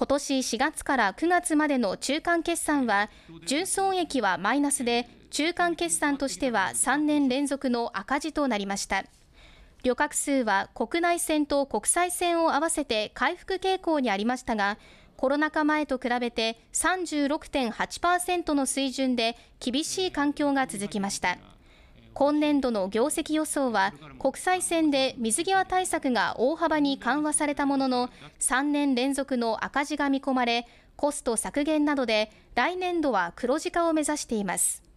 今年4月から9月までの中間決算は純損益はマイナスで中間決算としては3年連続の赤字となりました旅客数は国内線と国際線を合わせて回復傾向にありましたがコロナ禍前と比べて36.8%の水準で厳しい環境が続きました今年度の業績予想は国際線で水際対策が大幅に緩和されたものの3年連続の赤字が見込まれコスト削減などで来年度は黒字化を目指しています